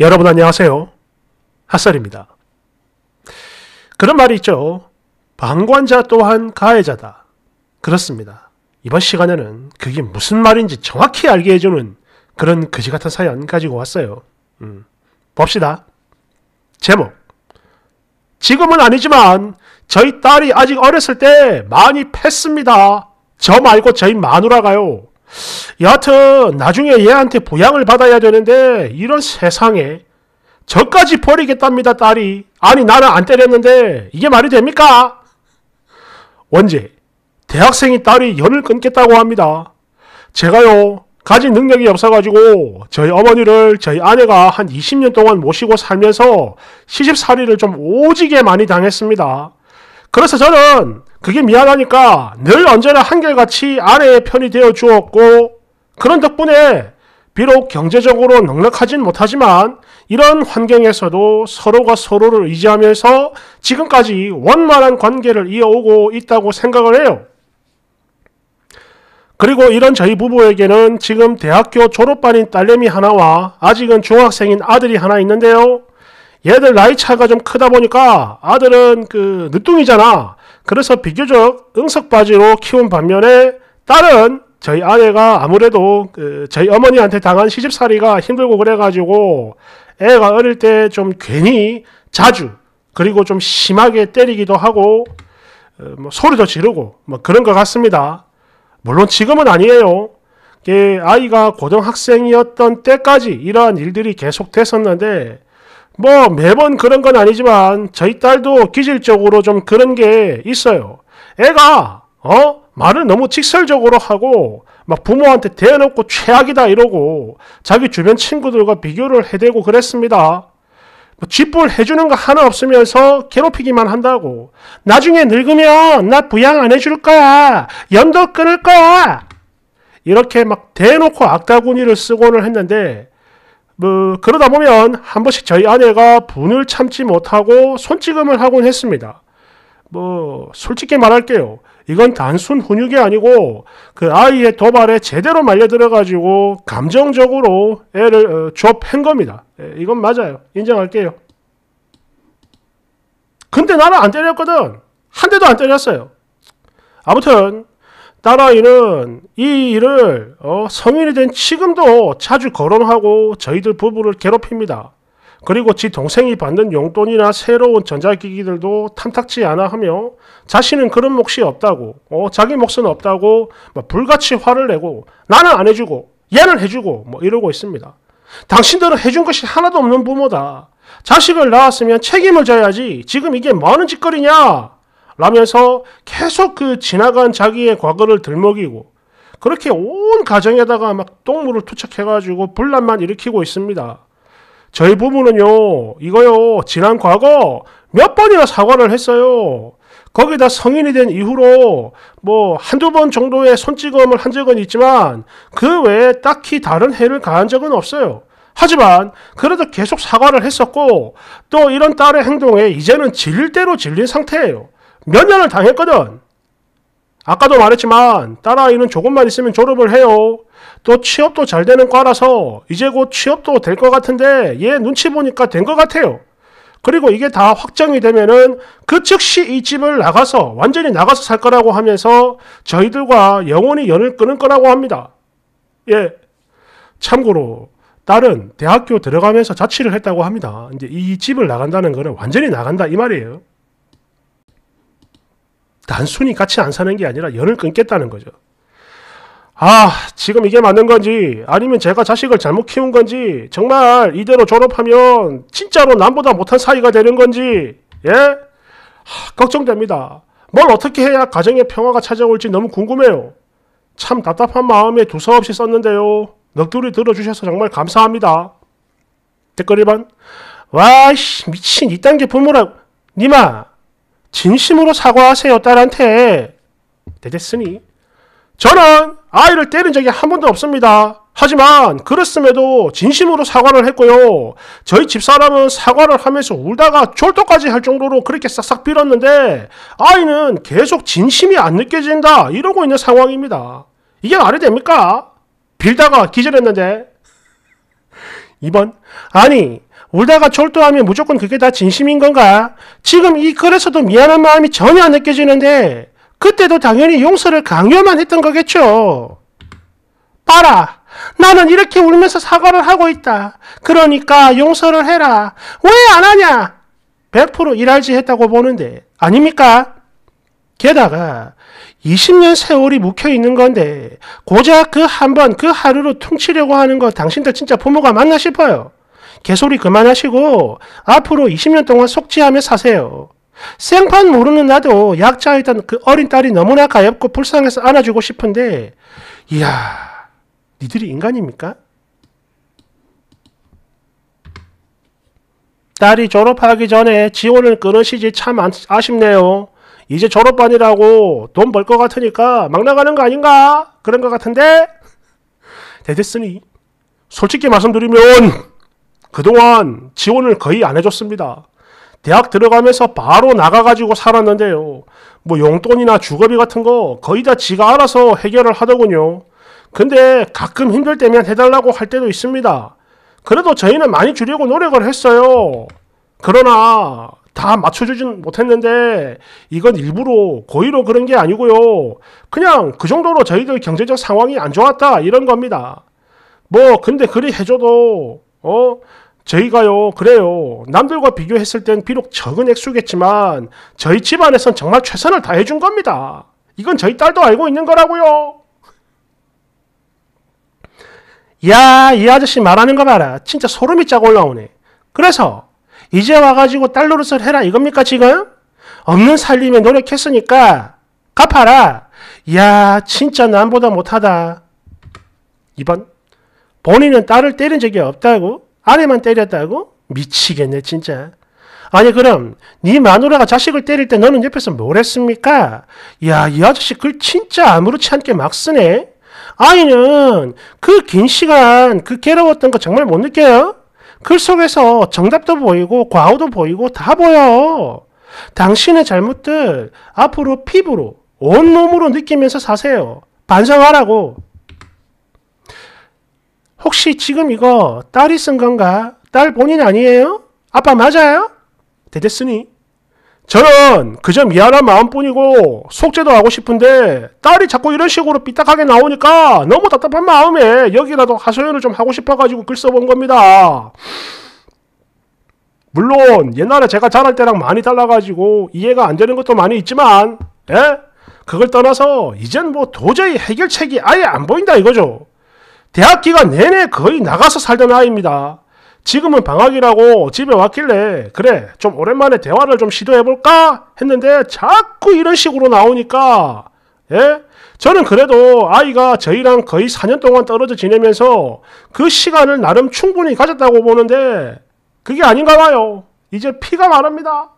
여러분 안녕하세요. 핫설입니다. 그런 말이 있죠. 방관자 또한 가해자다. 그렇습니다. 이번 시간에는 그게 무슨 말인지 정확히 알게 해주는 그런 그지 같은 사연 가지고 왔어요. 음, 봅시다. 제목. 지금은 아니지만 저희 딸이 아직 어렸을 때 많이 팼습니다. 저 말고 저희 마누라가요. 여하튼 나중에 얘한테 보양을 받아야 되는데 이런 세상에 저까지 버리겠답니다 딸이 아니 나는 안 때렸는데 이게 말이 됩니까? 원제 대학생이 딸이 연을 끊겠다고 합니다. 제가요 가진 능력이 없어가지고 저희 어머니를 저희 아내가 한 20년 동안 모시고 살면서 시집살이를 좀 오지게 많이 당했습니다. 그래서 저는 그게 미안하니까 늘 언제나 한결같이 아내의 편이 되어 주었고 그런 덕분에 비록 경제적으로 넉넉하진 못하지만 이런 환경에서도 서로가 서로를 의지하면서 지금까지 원만한 관계를 이어오고 있다고 생각을 해요. 그리고 이런 저희 부부에게는 지금 대학교 졸업반인 딸내미 하나와 아직은 중학생인 아들이 하나 있는데요. 얘들 나이 차가 좀 크다 보니까 아들은 그 늦둥이잖아. 그래서 비교적 응석바지로 키운 반면에 딸은 저희 아내가 아무래도 그 저희 어머니한테 당한 시집살이가 힘들고 그래가지고 애가 어릴 때 좀 괜히 자주 그리고 좀 심하게 때리기도 하고 어, 뭐 소리도 지르고 뭐 그런 것 같습니다. 물론 지금은 아니에요. 예, 아이가 고등학생이었던 때까지 이러한 일들이 계속됐었는데 뭐 매번 그런 건 아니지만 저희 딸도 기질적으로 좀 그런 게 있어요. 애가 어 말을 너무 직설적으로 하고 막 부모한테 대놓고 최악이다 이러고 자기 주변 친구들과 비교를 해대고 그랬습니다. 뭐쥐불 해주는 거 하나 없으면서 괴롭히기만 한다고. 나중에 늙으면 나 부양 안 해줄 거야. 연도 끊을 거야. 이렇게 막 대놓고 악다구니를 쓰곤을 했는데 뭐 그러다 보면 한 번씩 저희 아내가 분을 참지 못하고 손찌검을 하곤 했습니다. 뭐 솔직히 말할게요. 이건 단순 훈육이 아니고 그 아이의 도발에 제대로 말려 들어가지고 감정적으로 애를 좁힌 어, 겁니다. 예, 이건 맞아요. 인정할게요. 근데 나는 안 때렸거든. 한 대도 안 때렸어요. 아무튼 딸아이는 이 일을 어, 성인이 된 지금도 자주 거론하고 저희들 부부를 괴롭힙니다. 그리고 지 동생이 받는 용돈이나 새로운 전자기기들도 탐탁치 않아 하며 자신은 그런 몫이 없다고 어, 자기 몫은 없다고 뭐 불같이 화를 내고 나는 안 해주고 얘는 해주고 뭐 이러고 있습니다. 당신들은 해준 것이 하나도 없는 부모다. 자식을 낳았으면 책임을 져야지 지금 이게 뭐하는 짓거리냐 라면서 계속 그 지나간 자기의 과거를 들먹이고 그렇게 온 가정에다가 막 똥물을 투척해가지고 분란만 일으키고 있습니다. 저희 부부는요, 이거요, 지난 과거 몇 번이나 사과를 했어요. 거기다 성인이 된 이후로 뭐 한두 번 정도의 손찌검을 한 적은 있지만 그 외에 딱히 다른 해를 가한 적은 없어요. 하지만 그래도 계속 사과를 했었고 또 이런 딸의 행동에 이제는 질 대로 질린 상태예요. 몇년을 당했거든. 아까도 말했지만 딸아이는 조금만 있으면 졸업을 해요. 또 취업도 잘 되는 과라서 이제 곧 취업도 될 것 같은데 얘 눈치 보니까 된 것 같아요. 그리고 이게 다 확정이 되면은 그 즉시 이 집을 나가서 완전히 나가서 살 거라고 하면서 저희들과 영원히 연을 끊을 거라고 합니다. 예. 참고로 딸은 대학교 들어가면서 자취를 했다고 합니다. 이제 이 집을 나간다는 거는 완전히 나간다 이 말이에요. 단순히 같이 안 사는 게 아니라 연을 끊겠다는 거죠. 아, 지금 이게 맞는 건지, 아니면 제가 자식을 잘못 키운 건지, 정말 이대로 졸업하면 진짜로 남보다 못한 사이가 되는 건지, 예? 하, 걱정됩니다. 뭘 어떻게 해야 가정의 평화가 찾아올지 너무 궁금해요. 참 답답한 마음에 두서없이 썼는데요. 넋두리 들어주셔서 정말 감사합니다. 댓글 1번. 와씨 이 미친 이딴 게 부모라. 니마 진심으로 사과하세요 딸한테 되겠으니 저는 아이를 때린 적이 한 번도 없습니다. 하지만 그랬음에도 진심으로 사과를 했고요. 저희 집사람은 사과를 하면서 울다가 졸도까지 할 정도로 그렇게 싹싹 빌었는데 아이는 계속 진심이 안 느껴진다 이러고 있는 상황입니다. 이게 말이 됩니까? 빌다가 기절했는데 2번 아니 울다가 졸도하면 무조건 그게 다 진심인 건가? 지금 이 글에서도 미안한 마음이 전혀 안 느껴지는데 그때도 당연히 용서를 강요만 했던 거겠죠. 봐라. 나는 이렇게 울면서 사과를 하고 있다. 그러니까 용서를 해라. 왜 안 하냐? 100% 일할지 했다고 보는데 아닙니까? 게다가 20년 세월이 묵혀 있는 건데 고작 그 한 번그 그 하루로 퉁치려고 하는 거 당신들 진짜 부모가 맞나 싶어요. 개소리 그만하시고 앞으로 20년 동안 속지하며 사세요. 생판 모르는 나도 약자였던 그 어린 딸이 너무나 가엾고 불쌍해서 안아주고 싶은데 이야 니들이 인간입니까? 딸이 졸업하기 전에 지원을 끊으시지 참 아쉽네요. 이제 졸업반이라고 돈 벌 것 같으니까 막 나가는 거 아닌가? 그런 것 같은데? 대대쓰니 솔직히 말씀드리면 그동안 지원을 거의 안 해줬습니다. 대학 들어가면서 바로 나가가지고 살았는데요. 뭐 용돈이나 주거비 같은 거 거의 다 지가 알아서 해결을 하더군요. 근데 가끔 힘들 때면 해달라고 할 때도 있습니다. 그래도 저희는 많이 주려고 노력을 했어요. 그러나 다 맞춰주진 못했는데 이건 일부러 고의로 그런 게 아니고요. 그냥 그 정도로 저희들 경제적 상황이 안 좋았다 이런 겁니다. 뭐 근데 그리 해줘도 어 저희가요, 그래요. 남들과 비교했을 땐 비록 적은 액수겠지만 저희 집안에선 정말 최선을 다해준 겁니다. 이건 저희 딸도 알고 있는 거라고요. 야, 이 아저씨 말하는 거 봐라. 진짜 소름이 쫙 올라오네. 그래서 이제 와가지고 딸 노릇을 해라 이겁니까 지금? 없는 살림에 노력했으니까 갚아라. 야, 진짜 남보다 못하다. 2번. 본인은 딸을 때린 적이 없다고? 아내만 때렸다고? 미치겠네 진짜. 아니 그럼 네 마누라가 자식을 때릴 때 너는 옆에서 뭘 했습니까? 야이 아저씨 글 진짜 아무렇지 않게 막 쓰네. 아이는 그 긴 시간 그 괴로웠던 거 정말 못 느껴요? 글 속에서 정답도 보이고 과오도 보이고 다 보여. 당신의 잘못들 앞으로 피부로 온몸으로 느끼면서 사세요. 반성하라고. 혹시 지금 이거 딸이 쓴 건가? 딸 본인 아니에요? 아빠 맞아요? 대댔으니 저는 그저 미안한 마음뿐이고 속죄도 하고 싶은데 딸이 자꾸 이런 식으로 삐딱하게 나오니까 너무 답답한 마음에 여기라도 하소연을 좀 하고 싶어가지고 글 써본 겁니다. 물론 옛날에 제가 자랄 때랑 많이 달라가지고 이해가 안 되는 것도 많이 있지만 에? 예? 그걸 떠나서 이젠 뭐 도저히 해결책이 아예 안 보인다 이거죠. 대학 기간 내내 거의 나가서 살던 아이입니다. 지금은 방학이라고 집에 왔길래 그래 좀 오랜만에 대화를 좀 시도해볼까 했는데 자꾸 이런 식으로 나오니까 예? 저는 그래도 아이가 저희랑 거의 4년 동안 떨어져 지내면서 그 시간을 나름 충분히 가졌다고 보는데 그게 아닌가 봐요. 이제 피가 마릅니다.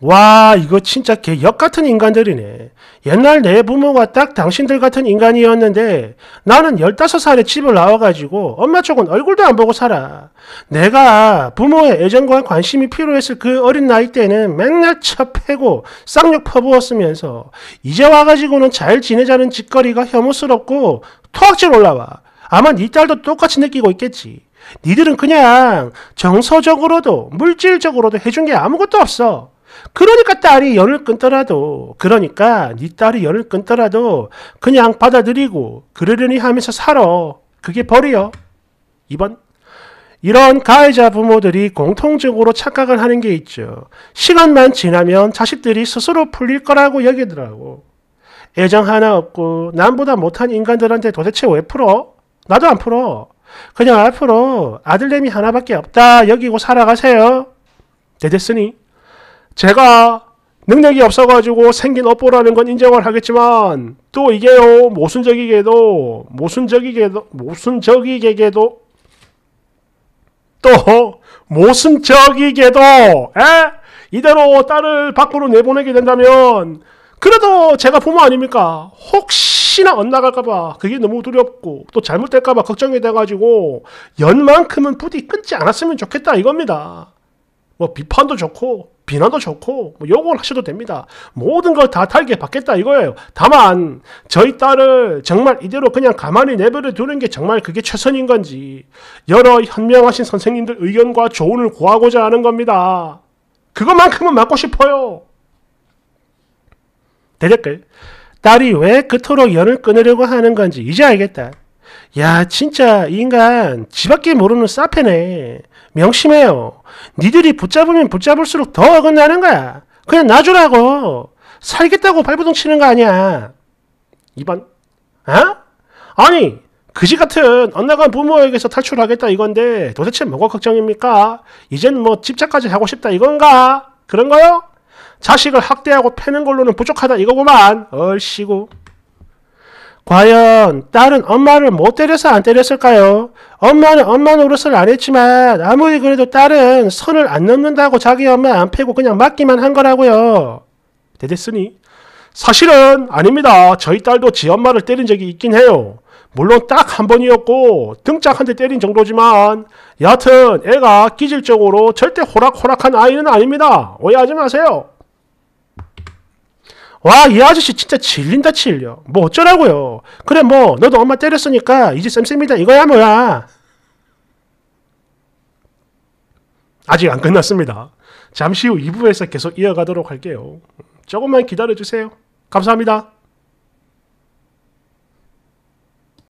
와 이거 진짜 개 역 같은 인간들이네. 옛날 내 부모가 딱 당신들 같은 인간이었는데 나는 15살에 집을 나와가지고 엄마 쪽은 얼굴도 안 보고 살아. 내가 부모의 애정과 관심이 필요했을 그 어린 나이 때는 맨날 차 패고 쌍욕 퍼부었으면서 이제 와가지고는 잘 지내자는 짓거리가 혐오스럽고 토악질 올라와. 아마 네 딸도 똑같이 느끼고 있겠지. 니들은 그냥 정서적으로도 물질적으로도 해준 게 아무것도 없어. 그러니까 딸이 연을 끊더라도 그러니까 네 딸이 연을 끊더라도 그냥 받아들이고 그러려니 하면서 살아. 그게 벌이요. 2번 이런 가해자 부모들이 공통적으로 착각을 하는 게 있죠. 시간만 지나면 자식들이 스스로 풀릴 거라고 여기더라고. 애정 하나 없고 남보다 못한 인간들한테 도대체 왜 풀어? 나도 안 풀어. 그냥 앞으로 아들내미 하나밖에 없다 여기고 살아가세요. 대됐으니 제가 능력이 없어가지고 생긴 업보라는 건 인정을 하겠지만 또 이게요 모순적이게도 모순적이게도 모순적이게도또 모순적이게도 에? 이대로 딸을 밖으로 내보내게 된다면 그래도 제가 부모 아닙니까? 혹시나 엇나갈까봐 그게 너무 두렵고 또 잘못될까봐 걱정이 돼가지고 연만큼은 부디 끊지 않았으면 좋겠다 이겁니다. 뭐 비판도 좋고 비난도 좋고 뭐 욕을 하셔도 됩니다. 모든 걸 다 달게 받겠다 이거예요. 다만 저희 딸을 정말 이대로 그냥 가만히 내버려 두는 게 정말 그게 최선인 건지 여러 현명하신 선생님들 의견과 조언을 구하고자 하는 겁니다. 그것만큼은 맞고 싶어요. 대댓글 딸이 왜 그토록 연을 끊으려고 하는 건지 이제 알겠다. 야 진짜 인간 지밖에 모르는 사패네 명심해요. 니들이 붙잡으면 붙잡을수록 더 어긋나는 거야. 그냥 놔주라고. 살겠다고 발버둥 치는 거 아니야. 이번, 아? 아니, 그지 같은 언나간 부모에게서 탈출하겠다 이건데 도대체 뭐가 걱정입니까? 이젠 뭐 집착까지 하고 싶다 이건가? 그런 거요? 자식을 학대하고 패는 걸로는 부족하다 이거구만. 얼씨구. 과연 딸은 엄마를 못 때려서 안 때렸을까요? 엄마는 엄마 노릇을 안 했지만 아무리 그래도 딸은 선을 안 넘는다고 자기 엄마 안 패고 그냥 맞기만 한 거라고요. 대댔으니 사실은 아닙니다. 저희 딸도 지 엄마를 때린 적이 있긴 해요. 물론 딱 한 번이었고 등짝 한 대 때린 정도지만 여하튼 애가 기질적으로 절대 호락호락한 아이는 아닙니다. 오해하지 마세요. 와, 이 아저씨 진짜 질린다, 질려. 뭐 어쩌라고요. 그래, 뭐, 너도 엄마 때렸으니까 이제 쌤쌤이다. 이거야, 뭐야. 아직 안 끝났습니다. 잠시 후 2부에서 계속 이어가도록 할게요. 조금만 기다려주세요. 감사합니다.